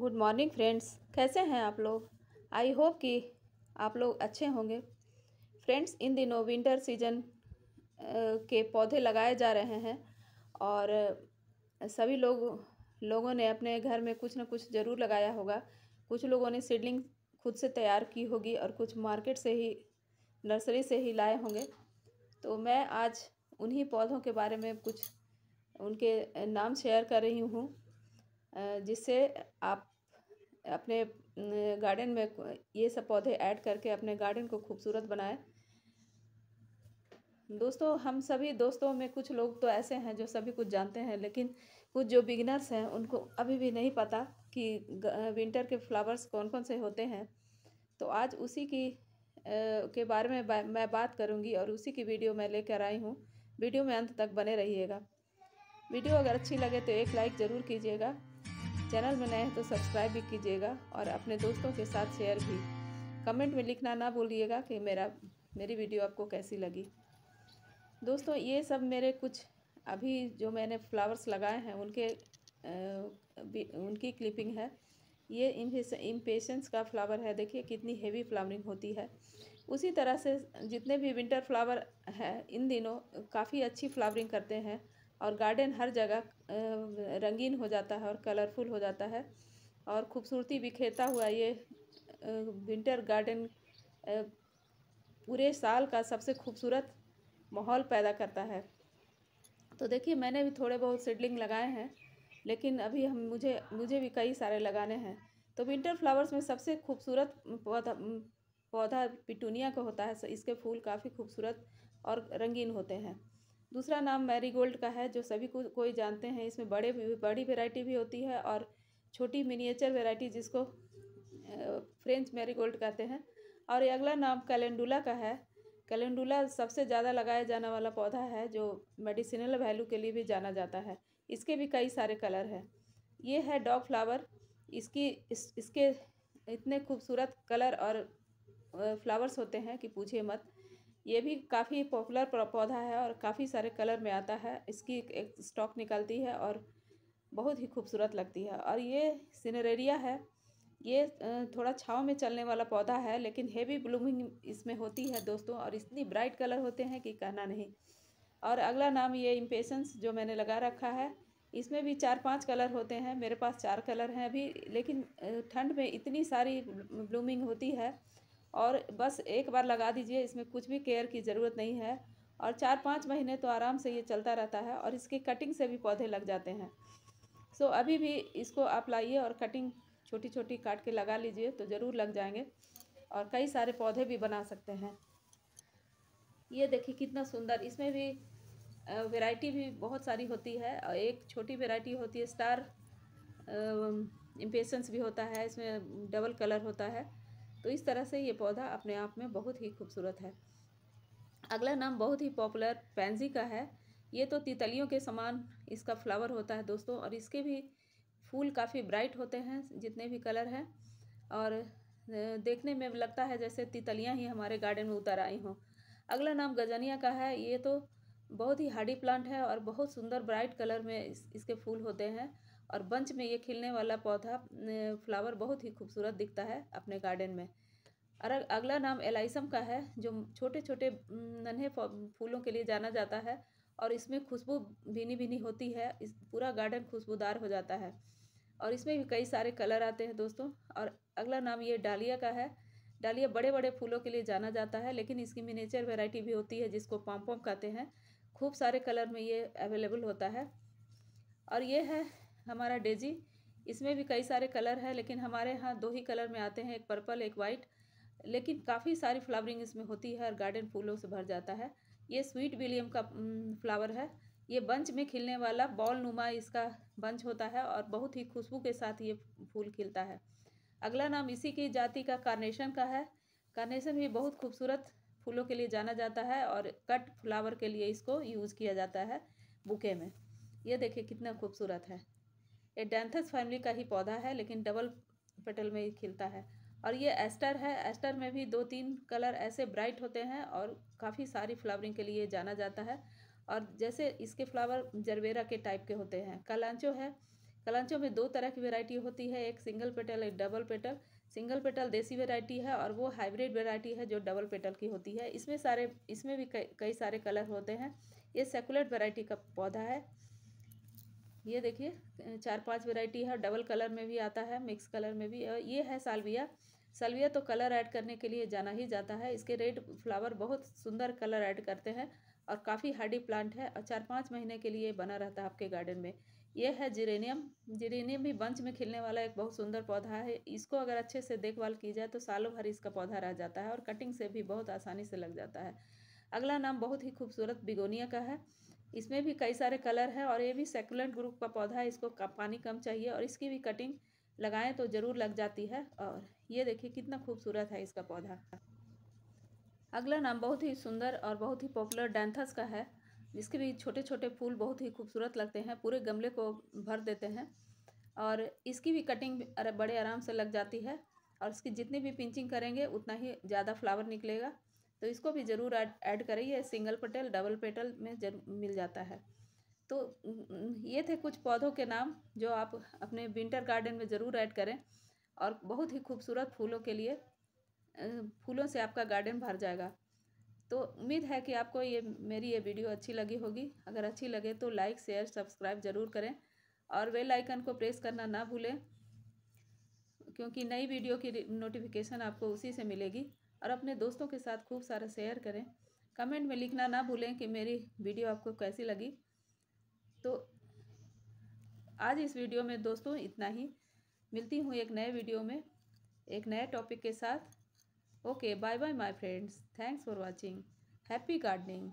Good morning friends कैसे हैं आप लोग आई होप कि आप लोग अच्छे होंगे फ्रेंड्स इन दिनों विंटर सीजन के पौधे लगाए जा रहे हैं और सभी लोग लोगों ने अपने घर में कुछ ना कुछ ज़रूर लगाया होगा कुछ लोगों ने सीडलिंग खुद से तैयार की होगी और कुछ मार्केट से ही नर्सरी से ही लाए होंगे तो मैं आज उन्हीं पौधों के बारे में कुछ उनके नाम शेयर कर रही हूँ जिससे आप अपने गार्डन में ये सब पौधे ऐड करके अपने गार्डन को खूबसूरत बनाएं दोस्तों हम सभी दोस्तों में कुछ लोग तो ऐसे हैं जो सभी कुछ जानते हैं लेकिन कुछ जो बिगनर्स हैं उनको अभी भी नहीं पता कि विंटर के फ्लावर्स कौन कौन से होते हैं तो आज उसी की आ, के बारे में बा, मैं बात करूंगी और उसी की वीडियो मैं लेकर आई हूँ वीडियो में अंत तक बने रहिएगा वीडियो अगर अच्छी लगे तो एक लाइक ज़रूर कीजिएगा चैनल में नए हैं तो सब्सक्राइब भी कीजिएगा और अपने दोस्तों के साथ शेयर भी कमेंट में लिखना ना भूलिएगा कि मेरा मेरी वीडियो आपको कैसी लगी दोस्तों ये सब मेरे कुछ अभी जो मैंने फ्लावर्स लगाए हैं उनके आ, उनकी क्लिपिंग है ये इम्पेशंस का फ्लावर है देखिए कितनी हेवी फ्लावरिंग होती है उसी तरह से जितने भी विंटर फ्लावर है इन दिनों काफ़ी अच्छी फ्लावरिंग करते हैं और गार्डन हर जगह रंगीन हो जाता है और कलरफुल हो जाता है और खूबसूरती बिखेरता हुआ ये विंटर गार्डन पूरे साल का सबसे खूबसूरत माहौल पैदा करता है तो देखिए मैंने भी थोड़े बहुत सीडलिंग लगाए हैं लेकिन अभी हम मुझे मुझे भी कई सारे लगाने हैं तो विंटर फ्लावर्स में सबसे खूबसूरत पौधा पौधा पिटूनिया का होता है इसके फूल काफ़ी खूबसूरत और रंगीन होते हैं दूसरा नाम मैरीगोल्ड का है जो सभी को कोई जानते हैं इसमें बड़े बड़ी वेराइटी भी होती है और छोटी मिनिएचर वेराइटी जिसको फ्रेंच मैरीगोल्ड कहते हैं और अगला नाम कैलेंडुला का है कैलेंडुला सबसे ज़्यादा लगाया जाने वाला पौधा है जो मेडिसिनल वैल्यू के लिए भी जाना जाता है इसके भी कई सारे कलर हैं ये है डॉग फ्लावर इसकी इस, इसके इतने खूबसूरत कलर और फ्लावर्स होते हैं कि पूछिए मत ये भी काफ़ी पॉपुलर पौधा है और काफ़ी सारे कलर में आता है इसकी एक स्टॉक निकलती है और बहुत ही खूबसूरत लगती है और ये सिनरेरिया है ये थोड़ा छाँव में चलने वाला पौधा है लेकिन हेवी ब्लूमिंग इसमें होती है दोस्तों और इतनी ब्राइट कलर होते हैं कि कहना नहीं और अगला नाम ये इम्पेशंस जो मैंने लगा रखा है इसमें भी चार पांच कलर होते हैं मेरे पास चार कलर हैं अभी लेकिन ठंड में इतनी सारी ब्लूमिंग होती है और बस एक बार लगा दीजिए इसमें कुछ भी केयर की ज़रूरत नहीं है और चार पाँच महीने तो आराम से ये चलता रहता है और इसकी कटिंग से भी पौधे लग जाते हैं सो so, अभी भी इसको आप लाइए और कटिंग छोटी छोटी काट के लगा लीजिए तो ज़रूर लग जाएंगे और कई सारे पौधे भी बना सकते हैं ये देखिए कितना सुंदर इसमें भी वैरायटी भी बहुत सारी होती है और एक छोटी वैरायटी होती है स्टार इम्पेशंस भी होता है इसमें डबल कलर होता है तो इस तरह से ये पौधा अपने आप में बहुत ही खूबसूरत है अगला नाम बहुत ही पॉपुलर पैंजी का है ये तो तितलियों के समान इसका फ्लावर होता है दोस्तों और इसके भी फूल काफ़ी ब्राइट होते हैं जितने भी कलर हैं और देखने में लगता है जैसे तितलियाँ ही हमारे गार्डन में उतर आई हों अगला नाम गजनिया का है ये तो बहुत ही हार्डी प्लांट है और बहुत सुंदर ब्राइट कलर में इस, इसके फूल होते हैं और बंच में ये खिलने वाला पौधा फ्लावर बहुत ही खूबसूरत दिखता है अपने गार्डन में और अगला नाम एलाइसम का है जो छोटे छोटे नन्हे फूलों के लिए जाना जाता है और इसमें खुशबू भीनी भीनी होती है इस पूरा गार्डन खुशबूदार हो जाता है और इसमें भी कई सारे कलर आते हैं दोस्तों और अगला नाम ये डालिया का है डालिया बड़े बड़े फूलों के लिए जाना जाता है लेकिन इसकी मिनेचर वेराइटी भी होती है जिसको पॉम्पॉम कहते हैं खूब सारे कलर में ये अवेलेबल होता है और ये है हमारा डेजी इसमें भी कई सारे कलर है लेकिन हमारे यहाँ दो ही कलर में आते हैं एक पर्पल एक वाइट लेकिन काफ़ी सारी फ्लावरिंग इसमें होती है और गार्डन फूलों से भर जाता है ये स्वीट विलियम का फ्लावर है ये बंच में खिलने वाला बॉल नुमा इसका बंच होता है और बहुत ही खुशबू के साथ ये फूल खिलता है अगला नाम इसी की जाति का कार्नेशन का है कार्नेशन भी बहुत खूबसूरत फूलों के लिए जाना जाता है और कट फ्लावर के लिए इसको यूज़ किया जाता है बुके में ये देखिए कितना खूबसूरत है ये डेंथस फैमिली का ही पौधा है लेकिन डबल पेटल में ही खिलता है और ये एस्टर है एस्टर में भी दो तीन कलर ऐसे ब्राइट होते हैं और काफ़ी सारी फ्लावरिंग के लिए जाना जाता है और जैसे इसके फ्लावर जरबेरा के टाइप के होते हैं कलांचो है कलांचो में दो तरह की वेराइटी होती है एक सिंगल पेटल एक डबल पेटल सिंगल पेटल देसी वेराइटी है और वो हाइब्रिड वेराइटी है जो डबल पेटल की होती है इसमें सारे इसमें भी कई सारे कलर होते हैं ये सेकुलेट वेराइटी का पौधा है ये देखिए चार पांच वेराइटी है डबल कलर में भी आता है मिक्स कलर में भी और ये है सालविया सालविया तो कलर ऐड करने के लिए जाना ही जाता है इसके रेड फ्लावर बहुत सुंदर कलर ऐड करते हैं और काफ़ी हार्डी प्लांट है और चार पाँच महीने के लिए बना रहता है आपके गार्डन में यह है जिरेनियम जिरेनियम भी वंश में खिलने वाला एक बहुत सुंदर पौधा है इसको अगर अच्छे से देखभाल की जाए तो सालों भर इसका पौधा रह जाता है और कटिंग से भी बहुत आसानी से लग जाता है अगला नाम बहुत ही खूबसूरत बिगोनिया का है इसमें भी कई सारे कलर है और ये भी सेकुलेंट ग्रुप का पौधा है इसको पानी कम चाहिए और इसकी भी कटिंग लगाएं तो ज़रूर लग जाती है और ये देखिए कितना खूबसूरत है इसका पौधा अगला नाम बहुत ही सुंदर और बहुत ही पॉपुलर डेंथस का है जिसके भी छोटे छोटे फूल बहुत ही खूबसूरत लगते हैं पूरे गमले को भर देते हैं और इसकी भी कटिंग बड़े आराम से लग जाती है और इसकी जितनी भी पिंचिंग करेंगे उतना ही ज़्यादा फ्लावर निकलेगा तो इसको भी ज़रूर ऐड करिए सिंगल पेटल डबल पेटल में जरूर मिल जाता है तो ये थे कुछ पौधों के नाम जो आप अपने विंटर गार्डन में ज़रूर ऐड करें और बहुत ही खूबसूरत फूलों के लिए फूलों से आपका गार्डन भर जाएगा तो उम्मीद है कि आपको ये मेरी ये वीडियो अच्छी लगी होगी अगर अच्छी लगे तो लाइक शेयर सब्सक्राइब ज़रूर करें और बेल आइकन को प्रेस करना ना भूलें क्योंकि नई वीडियो की नोटिफिकेशन आपको उसी से मिलेगी और अपने दोस्तों के साथ खूब सारा शेयर करें कमेंट में लिखना ना भूलें कि मेरी वीडियो आपको कैसी लगी तो आज इस वीडियो में दोस्तों इतना ही मिलती हूँ एक नए वीडियो में एक नए टॉपिक के साथ Okay, bye bye my friends. Thanks for watching. Happy gardening.